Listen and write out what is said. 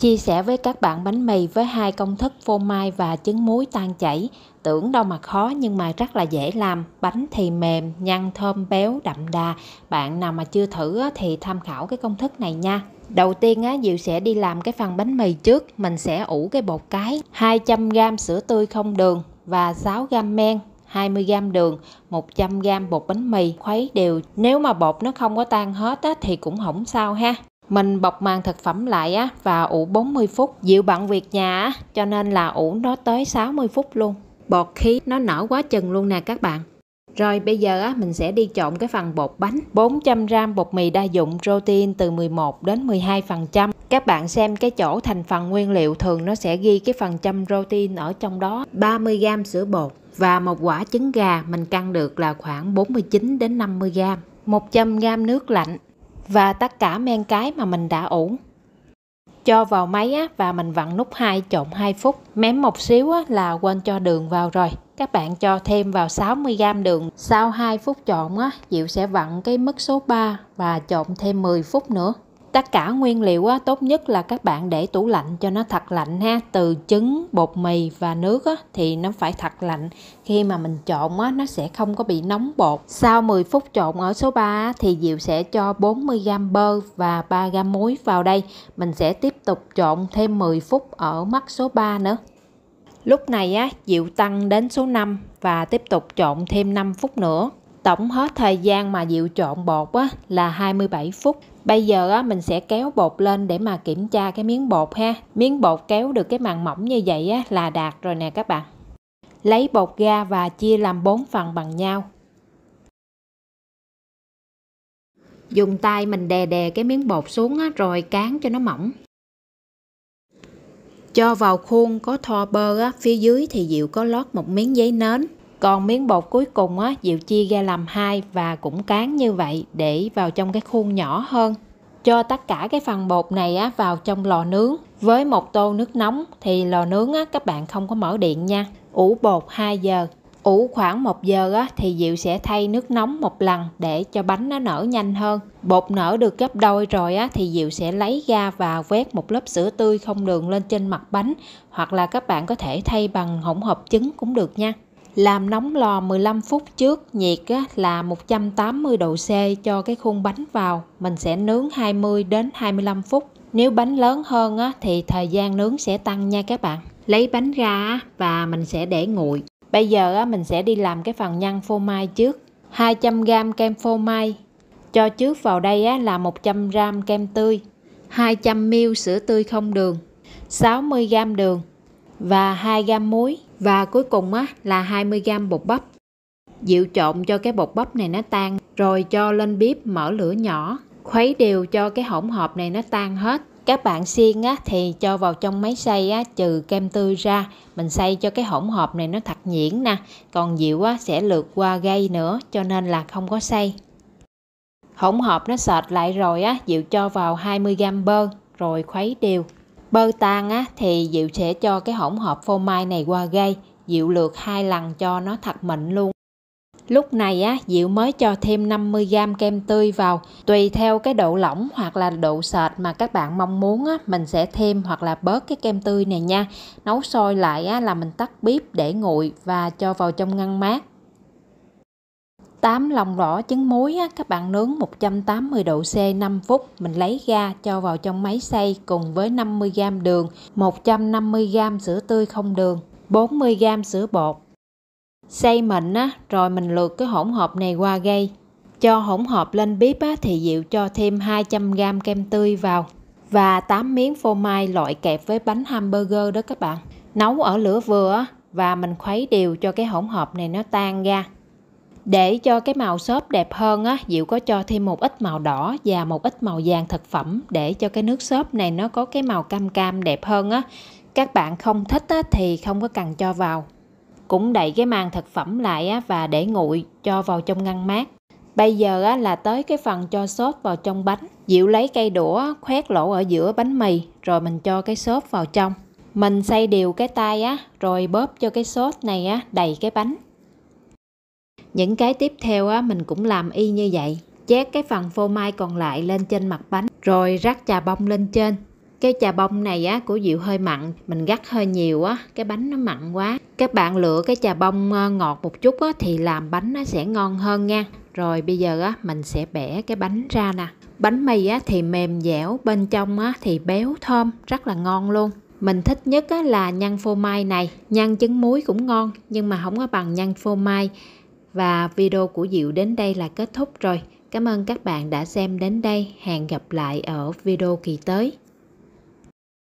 Chia sẻ với các bạn bánh mì với hai công thức phô mai và trứng muối tan chảy, tưởng đâu mà khó nhưng mà rất là dễ làm, bánh thì mềm, nhăn thơm béo đậm đà. Bạn nào mà chưa thử thì tham khảo cái công thức này nha. Đầu tiên á, Diệu sẽ đi làm cái phần bánh mì trước, mình sẽ ủ cái bột cái, 200g sữa tươi không đường và 6g men, 20g đường, 100g bột bánh mì khuấy đều. Nếu mà bột nó không có tan hết á, thì cũng không sao ha mình bọc màng thực phẩm lại á và ủ 40 phút dịu bận việc nhà á cho nên là ủ nó tới 60 phút luôn bột khí nó nở quá chừng luôn nè các bạn rồi bây giờ á, mình sẽ đi trộn cái phần bột bánh 400g bột mì đa dụng protein từ 11 đến 12%. Các bạn xem cái chỗ thành phần nguyên liệu thường nó sẽ ghi cái phần trăm protein ở trong đó. 30g sữa bột và một quả trứng gà mình cân được là khoảng 49 đến 50g. 100g nước lạnh và tất cả men cái mà mình đã ủ. Cho vào máy á, và mình vặn nút 2 trộn 2 phút. Mém một xíu á, là quên cho đường vào rồi. Các bạn cho thêm vào 60g đường. Sau 2 phút trộn á, Diệu sẽ vặn cái mức số 3 và trộn thêm 10 phút nữa tất cả nguyên liệu á, tốt nhất là các bạn để tủ lạnh cho nó thật lạnh ha từ trứng bột mì và nước á, thì nó phải thật lạnh khi mà mình trộn á, nó sẽ không có bị nóng bột sau 10 phút trộn ở số 3 thì Diệu sẽ cho 40g bơ và 3g muối vào đây mình sẽ tiếp tục trộn thêm 10 phút ở mắt số 3 nữa lúc này á, Diệu tăng đến số 5 và tiếp tục trộn thêm 5 phút nữa tổng hết thời gian mà dịu trộn bột á, là 27 phút bây giờ á, mình sẽ kéo bột lên để mà kiểm tra cái miếng bột ha miếng bột kéo được cái màng mỏng như vậy á, là đạt rồi nè các bạn lấy bột ra và chia làm 4 phần bằng nhau dùng tay mình đè đè cái miếng bột xuống á, rồi cán cho nó mỏng cho vào khuôn có thoa bơ á, phía dưới thì Diệu có lót một miếng giấy nến còn miếng bột cuối cùng á, Diệu chia ra làm hai và cũng cán như vậy để vào trong cái khuôn nhỏ hơn. Cho tất cả cái phần bột này á, vào trong lò nướng. Với một tô nước nóng thì lò nướng á, các bạn không có mở điện nha. Ủ bột 2 giờ. Ủ khoảng 1 giờ á, thì Diệu sẽ thay nước nóng một lần để cho bánh nó nở nhanh hơn. Bột nở được gấp đôi rồi á, thì Diệu sẽ lấy ra và quét một lớp sữa tươi không đường lên trên mặt bánh. Hoặc là các bạn có thể thay bằng hỗn hợp trứng cũng được nha. Làm nóng lò 15 phút trước nhiệt là 180 độ C cho cái khuôn bánh vào. Mình sẽ nướng 20 đến 25 phút. Nếu bánh lớn hơn thì thời gian nướng sẽ tăng nha các bạn. Lấy bánh ra và mình sẽ để nguội. Bây giờ mình sẽ đi làm cái phần nhân phô mai trước. 200g kem phô mai. Cho trước vào đây là 100g kem tươi. 200ml sữa tươi không đường. 60g đường và 2g muối và cuối cùng á, là 20g bột bắp dịu trộn cho cái bột bắp này nó tan rồi cho lên bếp mở lửa nhỏ khuấy đều cho cái hỗn hợp này nó tan hết các bạn xiên á, thì cho vào trong máy xay á, trừ kem tươi ra mình xay cho cái hỗn hợp này nó thật nhuyễn nè còn dịu á, sẽ lượt qua gây nữa cho nên là không có xay hỗn hợp nó sệt lại rồi á, dịu cho vào 20g bơ rồi khuấy đều bơ tan á, thì Diệu sẽ cho cái hỗn hợp phô mai này qua gây Diệu lược hai lần cho nó thật mịn luôn Lúc này á, Diệu mới cho thêm 50g kem tươi vào Tùy theo cái độ lỏng hoặc là độ sệt mà các bạn mong muốn á, Mình sẽ thêm hoặc là bớt cái kem tươi này nha Nấu sôi lại á, là mình tắt bếp để nguội và cho vào trong ngăn mát 8 lòng đỏ trứng muối á, các bạn nướng 180 độ C 5 phút mình lấy ra cho vào trong máy xay cùng với 50g đường 150g sữa tươi không đường 40g sữa bột xay mịn á, rồi mình lượt cái hỗn hợp này qua gây cho hỗn hợp lên bếp á, thì dịu cho thêm 200g kem tươi vào và 8 miếng phô mai loại kẹp với bánh hamburger đó các bạn nấu ở lửa vừa và mình khuấy đều cho cái hỗn hợp này nó tan ra để cho cái màu xốp đẹp hơn á, Diệu có cho thêm một ít màu đỏ và một ít màu vàng thực phẩm để cho cái nước xốp này nó có cái màu cam cam đẹp hơn á. Các bạn không thích á, thì không có cần cho vào. Cũng đậy cái màn thực phẩm lại á, và để nguội cho vào trong ngăn mát. Bây giờ á, là tới cái phần cho sốt vào trong bánh. Diệu lấy cây đũa khoét lỗ ở giữa bánh mì rồi mình cho cái sốt vào trong. Mình xay đều cái tay á, rồi bóp cho cái sốt này á, đầy cái bánh những cái tiếp theo á, mình cũng làm y như vậy chét cái phần phô mai còn lại lên trên mặt bánh rồi rắc trà bông lên trên cái trà bông này á của Diệu hơi mặn mình gắt hơi nhiều á cái bánh nó mặn quá các bạn lựa cái trà bông ờ, ngọt một chút á thì làm bánh nó sẽ ngon hơn nha rồi bây giờ á mình sẽ bẻ cái bánh ra nè bánh mì á thì mềm dẻo bên trong á thì béo thơm rất là ngon luôn mình thích nhất á, là nhân phô mai này nhân trứng muối cũng ngon nhưng mà không có bằng nhân phô mai và video của Diệu đến đây là kết thúc rồi. Cảm ơn các bạn đã xem đến đây. Hẹn gặp lại ở video kỳ tới.